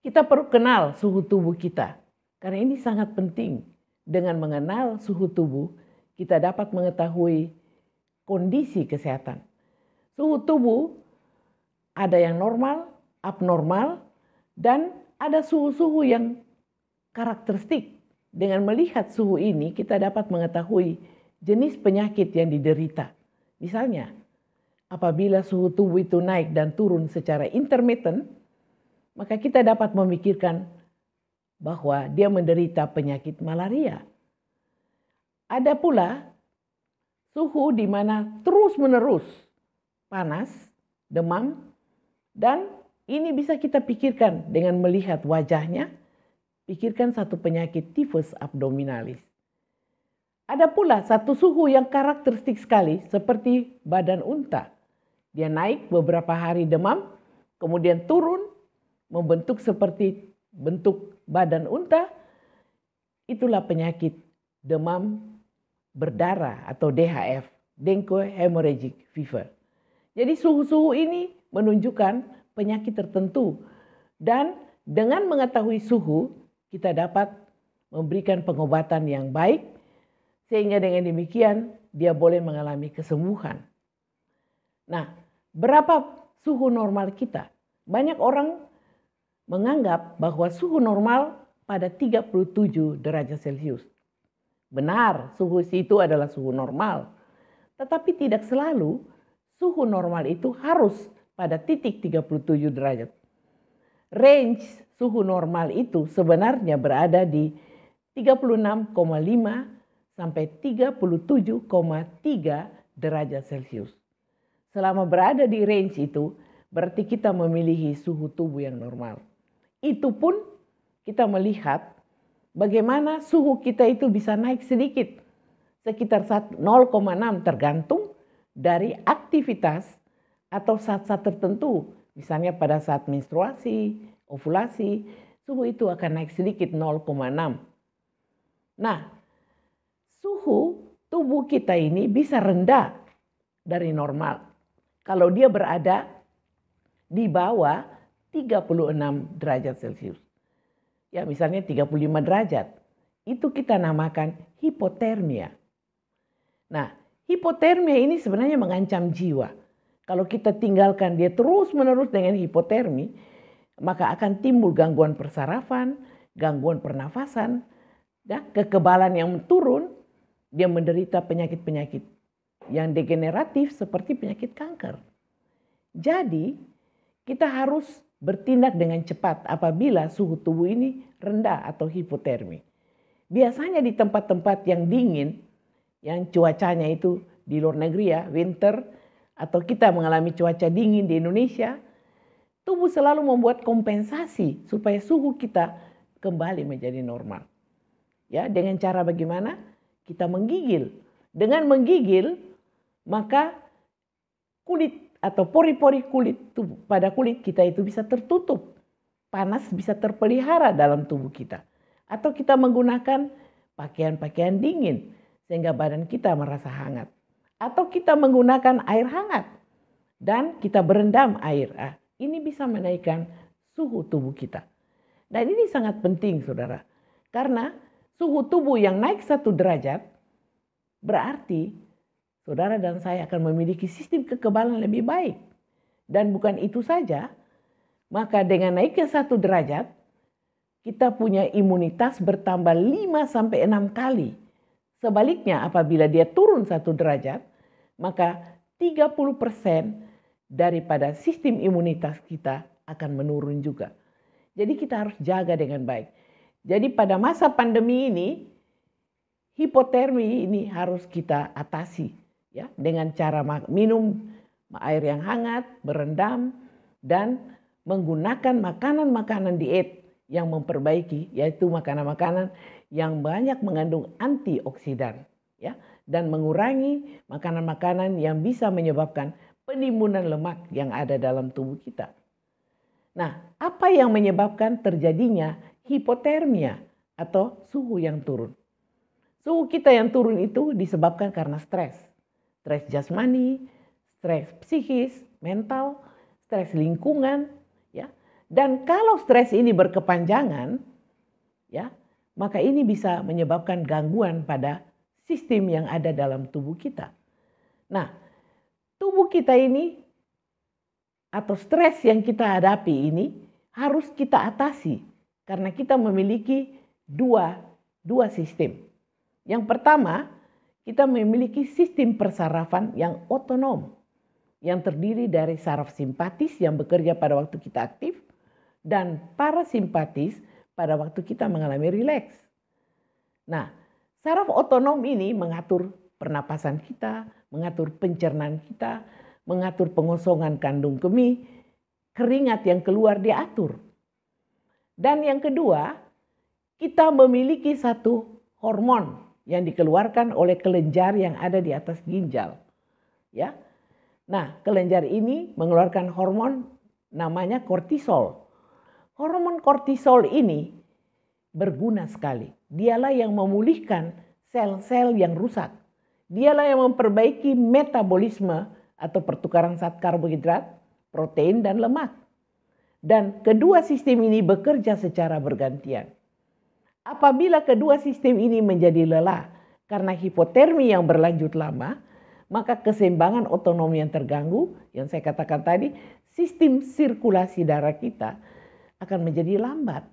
Kita perlu kenal suhu tubuh kita, karena ini sangat penting. Dengan mengenal suhu tubuh, kita dapat mengetahui kondisi kesehatan. Suhu tubuh ada yang normal, abnormal, dan ada suhu-suhu yang karakteristik. Dengan melihat suhu ini, kita dapat mengetahui jenis penyakit yang diderita. Misalnya, apabila suhu tubuh itu naik dan turun secara intermittent, maka kita dapat memikirkan bahwa dia menderita penyakit malaria. Ada pula suhu di mana terus-menerus panas, demam, dan ini bisa kita pikirkan dengan melihat wajahnya. Pikirkan satu penyakit tifus abdominalis. Ada pula satu suhu yang karakteristik sekali seperti badan unta. Dia naik beberapa hari demam, kemudian turun, membentuk seperti bentuk badan unta, itulah penyakit demam berdarah atau DHF, dengue hemorrhagic fever. Jadi suhu-suhu ini menunjukkan penyakit tertentu dan dengan mengetahui suhu kita dapat memberikan pengobatan yang baik sehingga dengan demikian dia boleh mengalami kesembuhan. Nah, berapa suhu normal kita? Banyak orang menganggap bahwa suhu normal pada 37 derajat Celcius. Benar, suhu itu adalah suhu normal. Tetapi tidak selalu suhu normal itu harus pada titik 37 derajat. Range suhu normal itu sebenarnya berada di 36,5 sampai 37,3 derajat Celcius. Selama berada di range itu, berarti kita memilih suhu tubuh yang normal itu pun kita melihat bagaimana suhu kita itu bisa naik sedikit sekitar 0,6 tergantung dari aktivitas atau saat-saat tertentu misalnya pada saat menstruasi, ovulasi, suhu itu akan naik sedikit 0,6. Nah, suhu tubuh kita ini bisa rendah dari normal. Kalau dia berada di bawah 36 derajat Celcius. Ya misalnya 35 derajat. Itu kita namakan hipotermia. Nah, hipotermia ini sebenarnya mengancam jiwa. Kalau kita tinggalkan dia terus-menerus dengan hipotermi, maka akan timbul gangguan persarafan, gangguan pernafasan, ya, kekebalan yang turun, dia menderita penyakit-penyakit yang degeneratif seperti penyakit kanker. Jadi, kita harus bertindak dengan cepat apabila suhu tubuh ini rendah atau hipotermi. Biasanya di tempat-tempat yang dingin, yang cuacanya itu di luar negeri ya, winter, atau kita mengalami cuaca dingin di Indonesia, tubuh selalu membuat kompensasi supaya suhu kita kembali menjadi normal. Ya, dengan cara bagaimana? Kita menggigil. Dengan menggigil, maka kulit atau pori-pori kulit tubuh, pada kulit kita itu bisa tertutup. Panas bisa terpelihara dalam tubuh kita. Atau kita menggunakan pakaian-pakaian dingin sehingga badan kita merasa hangat. Atau kita menggunakan air hangat dan kita berendam air. Ah, ini bisa menaikkan suhu tubuh kita. Dan ini sangat penting saudara. Karena suhu tubuh yang naik satu derajat berarti saudara dan saya akan memiliki sistem kekebalan lebih baik. Dan bukan itu saja, maka dengan naiknya satu derajat, kita punya imunitas bertambah 5 sampai 6 kali. Sebaliknya apabila dia turun satu derajat, maka 30% daripada sistem imunitas kita akan menurun juga. Jadi kita harus jaga dengan baik. Jadi pada masa pandemi ini, hipotermi ini harus kita atasi ya dengan cara minum air yang hangat, berendam dan menggunakan makanan-makanan diet yang memperbaiki yaitu makanan-makanan yang banyak mengandung antioksidan ya dan mengurangi makanan-makanan yang bisa menyebabkan penimbunan lemak yang ada dalam tubuh kita. Nah, apa yang menyebabkan terjadinya hipotermia atau suhu yang turun? Suhu kita yang turun itu disebabkan karena stres stres jasmani, stres psikis, mental, stres lingkungan, ya. Dan kalau stres ini berkepanjangan, ya, maka ini bisa menyebabkan gangguan pada sistem yang ada dalam tubuh kita. Nah, tubuh kita ini atau stres yang kita hadapi ini harus kita atasi karena kita memiliki dua dua sistem. Yang pertama, kita memiliki sistem persarafan yang otonom yang terdiri dari saraf simpatis yang bekerja pada waktu kita aktif dan parasimpatis pada waktu kita mengalami rileks. Nah, saraf otonom ini mengatur pernapasan kita, mengatur pencernaan kita, mengatur pengosongan kandung kemih, keringat yang keluar diatur. Dan yang kedua, kita memiliki satu hormon yang dikeluarkan oleh kelenjar yang ada di atas ginjal. Ya. Nah, kelenjar ini mengeluarkan hormon namanya kortisol. Hormon kortisol ini berguna sekali. Dialah yang memulihkan sel-sel yang rusak. Dialah yang memperbaiki metabolisme atau pertukaran zat karbohidrat, protein, dan lemak. Dan kedua sistem ini bekerja secara bergantian. Apabila kedua sistem ini menjadi lelah karena hipotermi yang berlanjut lama, maka keseimbangan otonomi yang terganggu, yang saya katakan tadi, sistem sirkulasi darah kita akan menjadi lambat.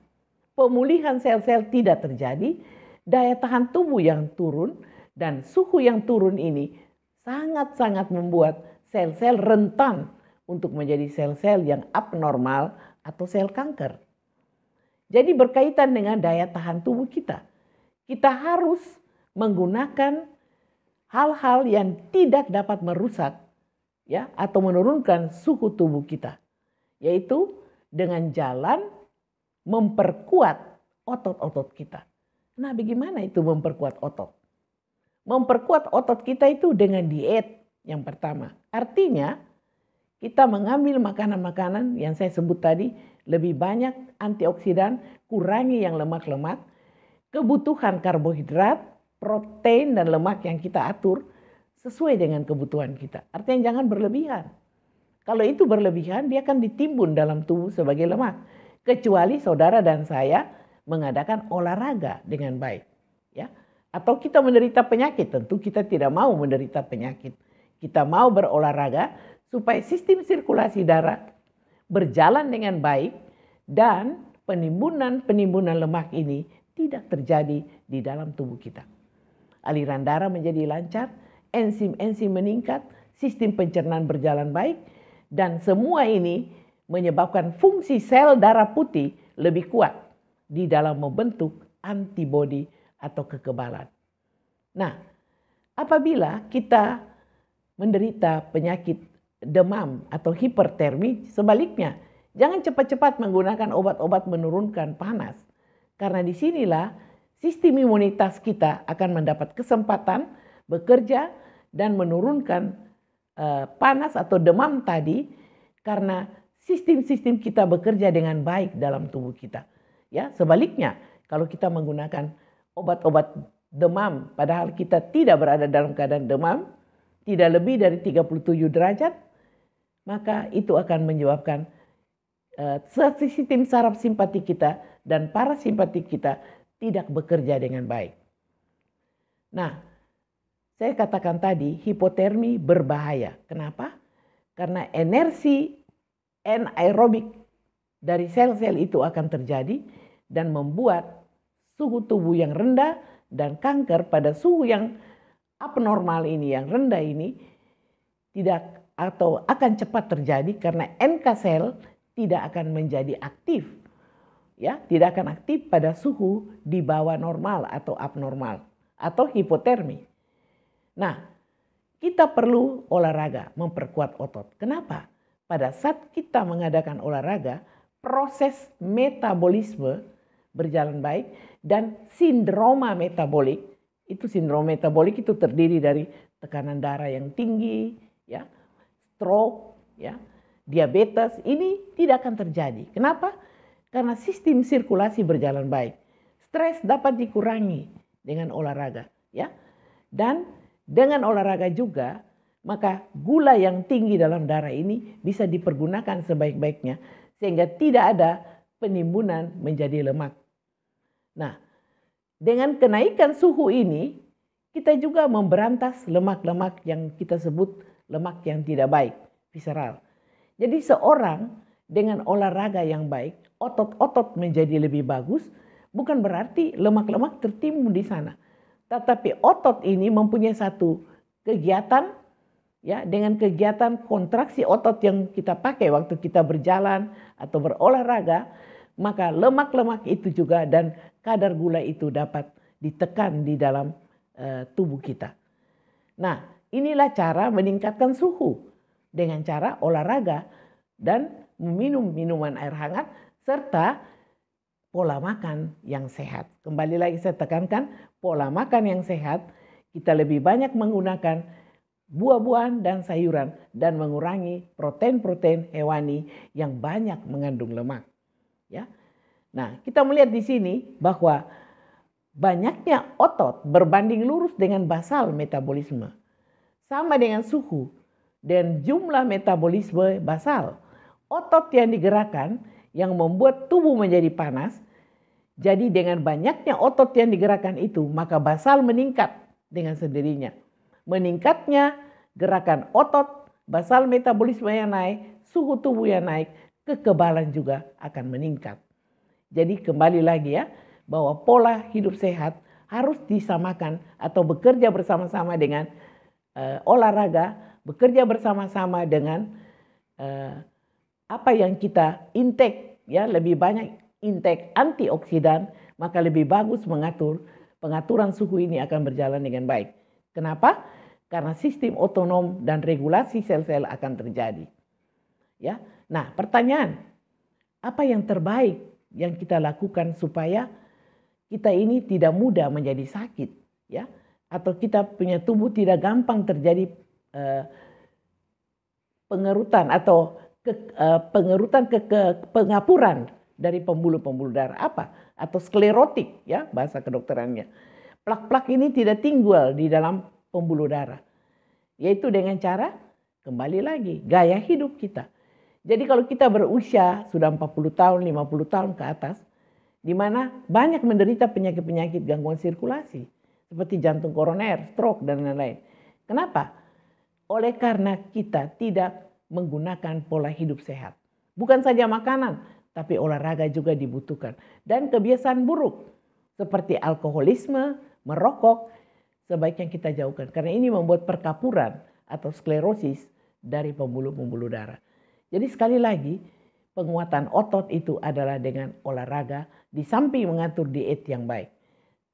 Pemulihan sel-sel tidak terjadi, daya tahan tubuh yang turun, dan suhu yang turun ini sangat-sangat membuat sel-sel rentan untuk menjadi sel-sel yang abnormal atau sel kanker. Jadi berkaitan dengan daya tahan tubuh kita. Kita harus menggunakan hal-hal yang tidak dapat merusak ya atau menurunkan suhu tubuh kita yaitu dengan jalan memperkuat otot-otot kita. Nah, bagaimana itu memperkuat otot? Memperkuat otot kita itu dengan diet yang pertama. Artinya kita mengambil makanan-makanan yang saya sebut tadi lebih banyak antioksidan, kurangi yang lemak-lemak, kebutuhan karbohidrat, protein dan lemak yang kita atur sesuai dengan kebutuhan kita. Artinya jangan berlebihan. Kalau itu berlebihan, dia akan ditimbun dalam tubuh sebagai lemak. Kecuali saudara dan saya mengadakan olahraga dengan baik. ya. Atau kita menderita penyakit, tentu kita tidak mau menderita penyakit. Kita mau berolahraga supaya sistem sirkulasi darah berjalan dengan baik dan penimbunan-penimbunan lemak ini tidak terjadi di dalam tubuh kita. Aliran darah menjadi lancar, enzim-enzim meningkat, sistem pencernaan berjalan baik, dan semua ini menyebabkan fungsi sel darah putih lebih kuat di dalam membentuk antibodi atau kekebalan. Nah, apabila kita menderita penyakit demam atau hipertermi, sebaliknya jangan cepat-cepat menggunakan obat-obat menurunkan panas. Karena disinilah sistem imunitas kita akan mendapat kesempatan bekerja dan menurunkan eh, panas atau demam tadi karena sistem-sistem kita bekerja dengan baik dalam tubuh kita. Ya, sebaliknya kalau kita menggunakan obat-obat demam padahal kita tidak berada dalam keadaan demam, tidak lebih dari 37 derajat, maka itu akan menyebabkan uh, eh, sistem saraf simpati kita dan para simpati kita tidak bekerja dengan baik. Nah, saya katakan tadi hipotermi berbahaya. Kenapa? Karena energi anaerobik dari sel-sel itu akan terjadi dan membuat suhu tubuh yang rendah dan kanker pada suhu yang abnormal ini, yang rendah ini, tidak atau akan cepat terjadi karena NK cell tidak akan menjadi aktif. Ya, tidak akan aktif pada suhu di bawah normal atau abnormal atau hipotermi. Nah, kita perlu olahraga memperkuat otot. Kenapa? Pada saat kita mengadakan olahraga, proses metabolisme berjalan baik dan sindroma metabolik itu sindroma metabolik itu terdiri dari tekanan darah yang tinggi, ya, stroke, ya, diabetes, ini tidak akan terjadi. Kenapa? Karena sistem sirkulasi berjalan baik. Stres dapat dikurangi dengan olahraga, ya. Dan dengan olahraga juga, maka gula yang tinggi dalam darah ini bisa dipergunakan sebaik-baiknya sehingga tidak ada penimbunan menjadi lemak. Nah, dengan kenaikan suhu ini, kita juga memberantas lemak-lemak yang kita sebut lemak yang tidak baik, visceral. Jadi seorang dengan olahraga yang baik, otot-otot menjadi lebih bagus, bukan berarti lemak-lemak tertimbun di sana. Tetapi otot ini mempunyai satu kegiatan ya dengan kegiatan kontraksi otot yang kita pakai waktu kita berjalan atau berolahraga, maka lemak-lemak itu juga dan kadar gula itu dapat ditekan di dalam uh, tubuh kita. Nah, Inilah cara meningkatkan suhu dengan cara olahraga dan meminum minuman air hangat serta pola makan yang sehat. Kembali lagi saya tekankan pola makan yang sehat kita lebih banyak menggunakan buah-buahan dan sayuran dan mengurangi protein-protein hewani yang banyak mengandung lemak. Ya. Nah, kita melihat di sini bahwa banyaknya otot berbanding lurus dengan basal metabolisme sama dengan suhu dan jumlah metabolisme basal. Otot yang digerakkan yang membuat tubuh menjadi panas. Jadi dengan banyaknya otot yang digerakkan itu, maka basal meningkat dengan sendirinya. Meningkatnya gerakan otot, basal metabolisme yang naik, suhu tubuh yang naik, kekebalan juga akan meningkat. Jadi kembali lagi ya, bahwa pola hidup sehat harus disamakan atau bekerja bersama-sama dengan uh, olahraga bekerja bersama-sama dengan uh, apa yang kita intake ya lebih banyak intake antioksidan maka lebih bagus mengatur pengaturan suhu ini akan berjalan dengan baik. Kenapa? Karena sistem otonom dan regulasi sel-sel akan terjadi. Ya. Nah, pertanyaan apa yang terbaik yang kita lakukan supaya kita ini tidak mudah menjadi sakit, ya? atau kita punya tubuh tidak gampang terjadi eh, pengerutan atau ke, eh, pengerutan ke, ke pengapuran dari pembuluh-pembuluh darah apa atau sklerotik ya bahasa kedokterannya. Plak-plak ini tidak tinggal di dalam pembuluh darah. Yaitu dengan cara kembali lagi gaya hidup kita. Jadi kalau kita berusia sudah 40 tahun, 50 tahun ke atas di mana banyak menderita penyakit-penyakit gangguan sirkulasi seperti jantung koroner, stroke dan lain-lain. Kenapa? Oleh karena kita tidak menggunakan pola hidup sehat. Bukan saja makanan, tapi olahraga juga dibutuhkan. Dan kebiasaan buruk seperti alkoholisme, merokok, sebaiknya kita jauhkan. Karena ini membuat perkapuran atau sklerosis dari pembuluh-pembuluh darah. Jadi sekali lagi, penguatan otot itu adalah dengan olahraga di samping mengatur diet yang baik.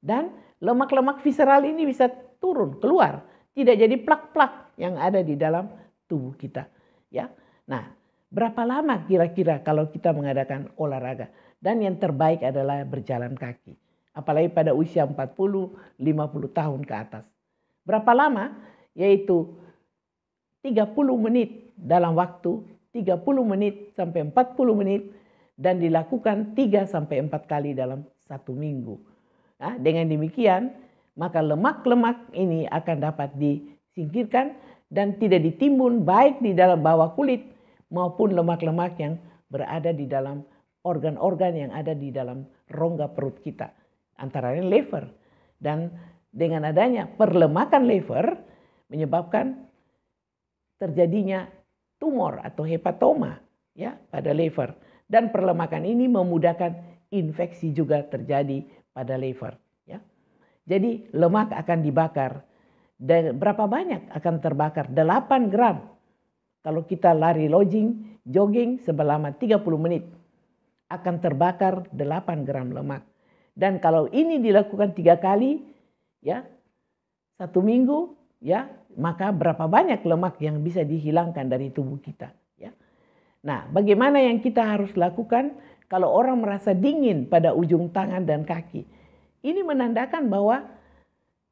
Dan lemak-lemak visceral ini bisa turun, keluar. Tidak jadi plak-plak yang ada di dalam tubuh kita. Ya, Nah, berapa lama kira-kira kalau kita mengadakan olahraga? Dan yang terbaik adalah berjalan kaki. Apalagi pada usia 40, 50 tahun ke atas. Berapa lama? Yaitu 30 menit dalam waktu 30 menit sampai 40 menit dan dilakukan 3 sampai 4 kali dalam satu minggu. Nah, dengan demikian, maka lemak-lemak ini akan dapat disingkirkan dan tidak ditimbun baik di dalam bawah kulit maupun lemak-lemak yang berada di dalam organ-organ yang ada di dalam rongga perut kita. Antara lain liver. Dan dengan adanya perlemakan liver menyebabkan terjadinya tumor atau hepatoma ya pada liver dan perlemakan ini memudahkan infeksi juga terjadi pada lever. Ya. Jadi lemak akan dibakar. Dan berapa banyak akan terbakar? 8 gram. Kalau kita lari lodging, jogging selama 30 menit akan terbakar 8 gram lemak. Dan kalau ini dilakukan tiga kali, ya satu minggu, ya maka berapa banyak lemak yang bisa dihilangkan dari tubuh kita? Nah, bagaimana yang kita harus lakukan kalau orang merasa dingin pada ujung tangan dan kaki? Ini menandakan bahwa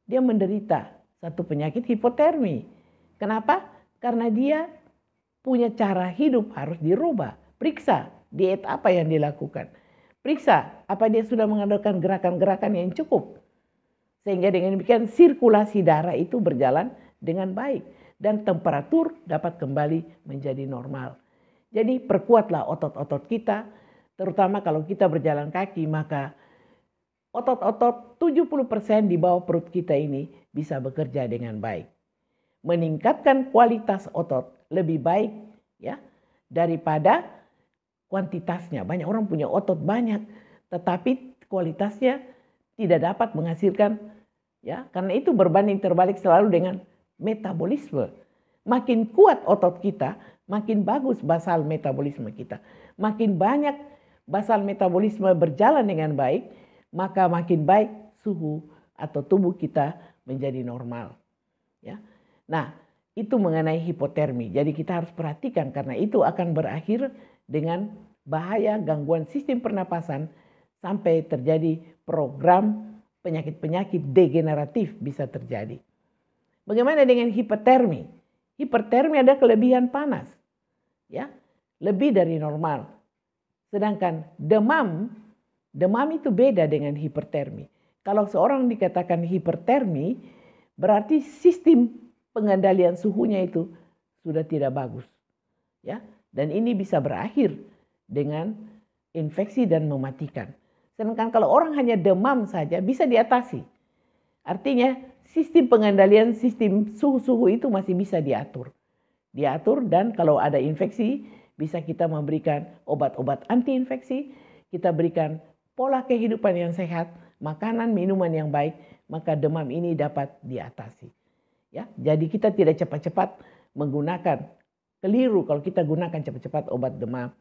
dia menderita satu penyakit hipotermi. Kenapa? Karena dia punya cara hidup harus dirubah. Periksa diet apa yang dilakukan. Periksa apa dia sudah mengandalkan gerakan-gerakan yang cukup. Sehingga dengan demikian sirkulasi darah itu berjalan dengan baik. Dan temperatur dapat kembali menjadi normal. Jadi perkuatlah otot-otot kita, terutama kalau kita berjalan kaki maka otot-otot 70% di bawah perut kita ini bisa bekerja dengan baik. Meningkatkan kualitas otot lebih baik ya daripada kuantitasnya. Banyak orang punya otot banyak tetapi kualitasnya tidak dapat menghasilkan ya karena itu berbanding terbalik selalu dengan metabolisme. Makin kuat otot kita, makin bagus basal metabolisme kita. Makin banyak basal metabolisme berjalan dengan baik, maka makin baik suhu atau tubuh kita menjadi normal. Ya. Nah, itu mengenai hipotermi. Jadi kita harus perhatikan karena itu akan berakhir dengan bahaya gangguan sistem pernapasan sampai terjadi program penyakit-penyakit degeneratif bisa terjadi. Bagaimana dengan hipotermi? Hipertermi ada kelebihan panas ya lebih dari normal. Sedangkan demam, demam itu beda dengan hipertermi. Kalau seorang dikatakan hipertermi, berarti sistem pengendalian suhunya itu sudah tidak bagus. Ya, dan ini bisa berakhir dengan infeksi dan mematikan. Sedangkan kalau orang hanya demam saja bisa diatasi. Artinya sistem pengendalian sistem suhu-suhu itu masih bisa diatur diatur dan kalau ada infeksi bisa kita memberikan obat-obat anti antiinfeksi, kita berikan pola kehidupan yang sehat, makanan, minuman yang baik, maka demam ini dapat diatasi. Ya, jadi kita tidak cepat-cepat menggunakan keliru kalau kita gunakan cepat-cepat obat demam.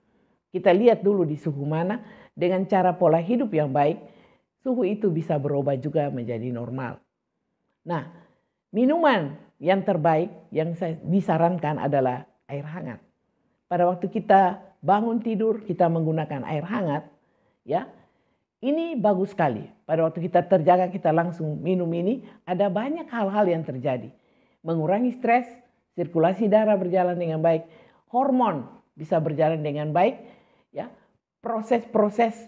Kita lihat dulu di suhu mana dengan cara pola hidup yang baik, suhu itu bisa berubah juga menjadi normal. Nah, minuman yang terbaik yang saya disarankan adalah air hangat. Pada waktu kita bangun tidur kita menggunakan air hangat, ya. Ini bagus sekali. Pada waktu kita terjaga kita langsung minum ini ada banyak hal-hal yang terjadi. Mengurangi stres, sirkulasi darah berjalan dengan baik, hormon bisa berjalan dengan baik, ya. Proses-proses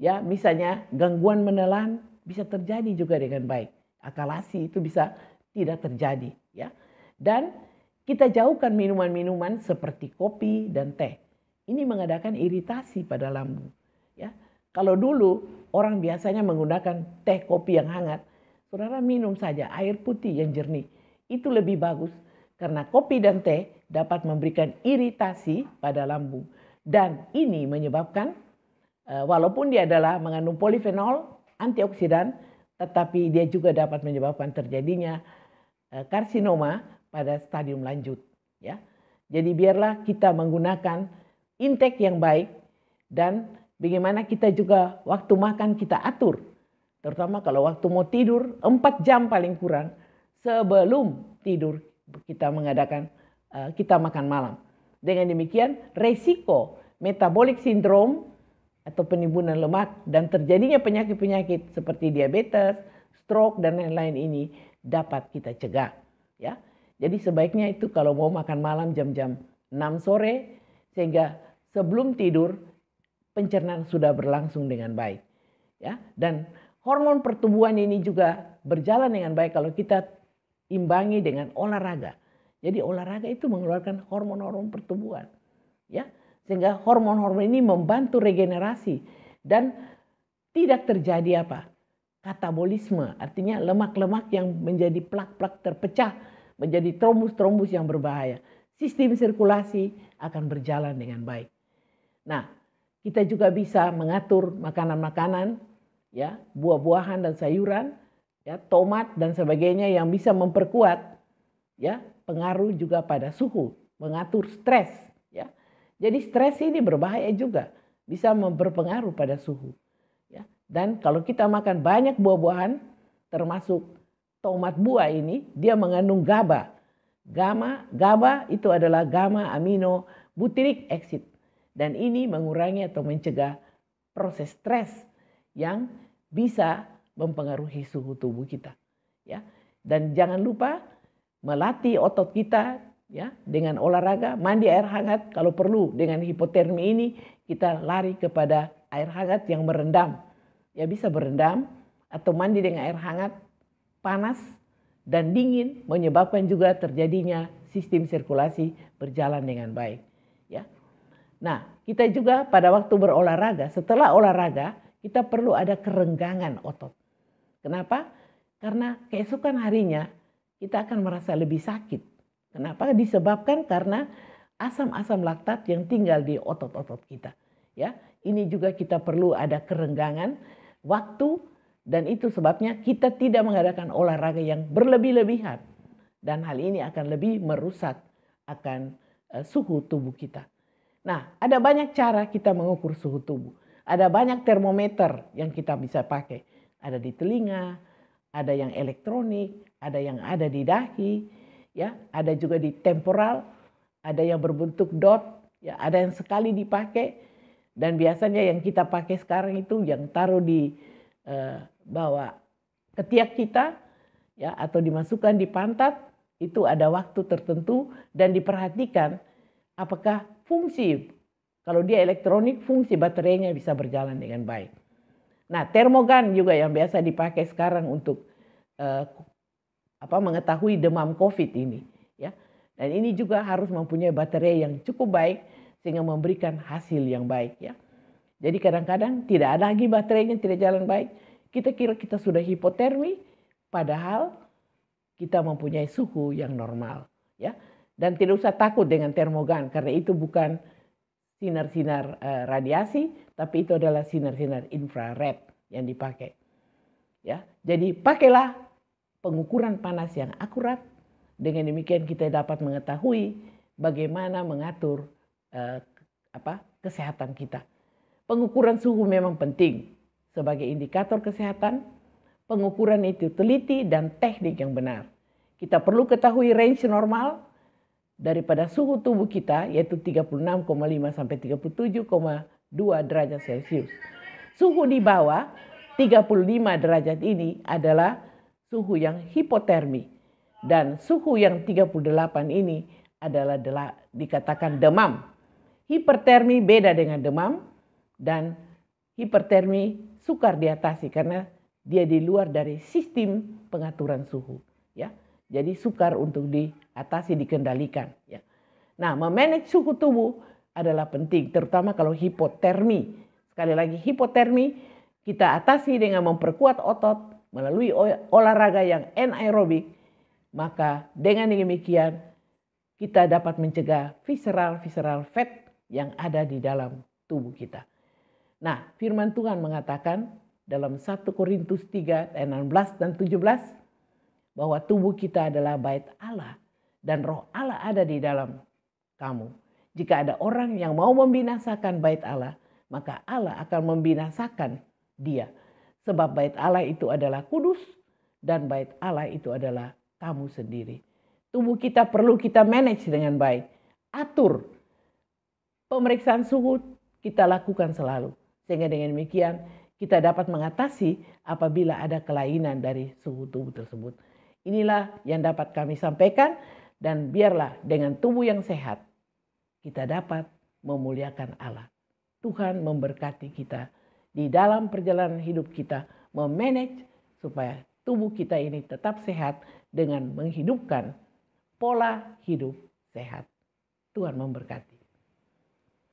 ya misalnya gangguan menelan bisa terjadi juga dengan baik. Akalasi itu bisa tidak terjadi ya. Dan kita jauhkan minuman-minuman seperti kopi dan teh. Ini mengadakan iritasi pada lambung, ya. Kalau dulu orang biasanya menggunakan teh kopi yang hangat, saudara minum saja air putih yang jernih. Itu lebih bagus karena kopi dan teh dapat memberikan iritasi pada lambung. Dan ini menyebabkan eh, walaupun dia adalah mengandung polifenol, antioksidan, tetapi dia juga dapat menyebabkan terjadinya Eh, karsinoma pada stadium lanjut ya. Jadi biarlah kita menggunakan intake yang baik dan bagaimana kita juga waktu makan kita atur. Terutama kalau waktu mau tidur 4 jam paling kurang sebelum tidur kita mengadakan eh, kita makan malam. Dengan demikian resiko metabolic syndrome atau penimbunan lemak dan terjadinya penyakit-penyakit seperti diabetes, stroke dan lain-lain ini dapat kita cegah ya. Jadi sebaiknya itu kalau mau makan malam jam-jam 6 sore sehingga sebelum tidur pencernaan sudah berlangsung dengan baik ya dan hormon pertumbuhan ini juga berjalan dengan baik kalau kita imbangi dengan olahraga. Jadi olahraga itu mengeluarkan hormon-hormon pertumbuhan ya sehingga hormon-hormon ini membantu regenerasi dan tidak terjadi apa? katabolisme, artinya lemak-lemak yang menjadi plak-plak terpecah, menjadi trombus-trombus yang berbahaya. Sistem sirkulasi akan berjalan dengan baik. Nah, kita juga bisa mengatur makanan-makanan, ya, buah-buahan dan sayuran, ya, tomat dan sebagainya yang bisa memperkuat ya, pengaruh juga pada suhu, mengatur stres, ya. Jadi stres ini berbahaya juga, bisa berpengaruh pada suhu. Dan kalau kita makan banyak buah-buahan, termasuk tomat buah ini, dia mengandung GABA. gama, GABA itu adalah gamma amino butyric acid. Dan ini mengurangi atau mencegah proses stres yang bisa mempengaruhi suhu tubuh kita. Ya. Dan jangan lupa melatih otot kita ya dengan olahraga, mandi air hangat kalau perlu dengan hipotermi ini kita lari kepada air hangat yang merendam ya bisa berendam atau mandi dengan air hangat, panas, dan dingin menyebabkan juga terjadinya sistem sirkulasi berjalan dengan baik. Ya. Nah, kita juga pada waktu berolahraga, setelah olahraga kita perlu ada kerenggangan otot. Kenapa? Karena keesokan harinya kita akan merasa lebih sakit. Kenapa? Disebabkan karena asam-asam laktat yang tinggal di otot-otot kita. Ya, ini juga kita perlu ada kerenggangan waktu dan itu sebabnya kita tidak mengadakan olahraga yang berlebih-lebihan dan hal ini akan lebih merusak akan uh, suhu tubuh kita. Nah, ada banyak cara kita mengukur suhu tubuh. Ada banyak termometer yang kita bisa pakai. Ada di telinga, ada yang elektronik, ada yang ada di dahi, ya, ada juga di temporal, ada yang berbentuk dot, ya, ada yang sekali dipakai, dan biasanya yang kita pakai sekarang itu yang taruh di eh, bawah ketiak kita ya atau dimasukkan di pantat itu ada waktu tertentu dan diperhatikan apakah fungsi kalau dia elektronik fungsi baterainya bisa berjalan dengan baik. Nah, termogan juga yang biasa dipakai sekarang untuk eh, apa mengetahui demam Covid ini ya. Dan ini juga harus mempunyai baterai yang cukup baik sehingga memberikan hasil yang baik ya. Jadi kadang-kadang tidak ada lagi baterainya tidak jalan baik. Kita kira kita sudah hipotermi padahal kita mempunyai suhu yang normal ya. Dan tidak usah takut dengan termogan karena itu bukan sinar-sinar uh, radiasi tapi itu adalah sinar-sinar infrared yang dipakai. Ya. Jadi pakailah pengukuran panas yang akurat dengan demikian kita dapat mengetahui bagaimana mengatur eh, apa kesehatan kita. Pengukuran suhu memang penting sebagai indikator kesehatan. Pengukuran itu teliti dan teknik yang benar. Kita perlu ketahui range normal daripada suhu tubuh kita yaitu 36,5 sampai 37,2 derajat Celcius. Suhu di bawah 35 derajat ini adalah suhu yang hipotermi dan suhu yang 38 ini adalah dikatakan demam Hipertermi beda dengan demam dan hipertermi sukar diatasi karena dia di luar dari sistem pengaturan suhu ya. Jadi sukar untuk diatasi dikendalikan ya. Nah, memanage suhu tubuh adalah penting terutama kalau hipotermi. Sekali lagi hipotermi kita atasi dengan memperkuat otot melalui olahraga yang anaerobik, maka dengan demikian kita dapat mencegah visceral visceral fat yang ada di dalam tubuh kita. Nah, firman Tuhan mengatakan dalam 1 Korintus 3 ayat 16 dan 17 bahwa tubuh kita adalah bait Allah dan roh Allah ada di dalam kamu. Jika ada orang yang mau membinasakan bait Allah, maka Allah akan membinasakan dia. Sebab bait Allah itu adalah kudus dan bait Allah itu adalah kamu sendiri. Tubuh kita perlu kita manage dengan baik. Atur pemeriksaan suhu kita lakukan selalu. Sehingga dengan demikian kita dapat mengatasi apabila ada kelainan dari suhu tubuh tersebut. Inilah yang dapat kami sampaikan dan biarlah dengan tubuh yang sehat kita dapat memuliakan Allah. Tuhan memberkati kita di dalam perjalanan hidup kita memanage supaya tubuh kita ini tetap sehat dengan menghidupkan pola hidup sehat. Tuhan memberkati.